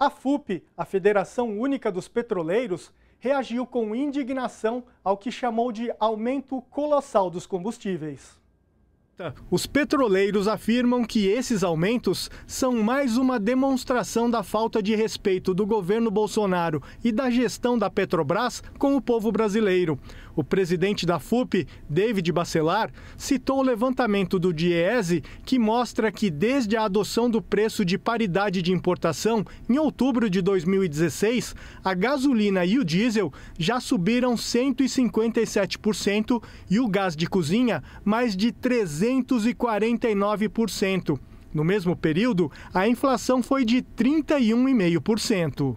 A FUP, a Federação Única dos Petroleiros, reagiu com indignação ao que chamou de aumento colossal dos combustíveis. Os petroleiros afirmam que esses aumentos são mais uma demonstração da falta de respeito do governo Bolsonaro e da gestão da Petrobras com o povo brasileiro. O presidente da FUP, David Bacelar, citou o levantamento do DIESE que mostra que desde a adoção do preço de paridade de importação em outubro de 2016, a gasolina e o diesel já subiram 157% e o gás de cozinha mais de 349%. No mesmo período, a inflação foi de 31,5%.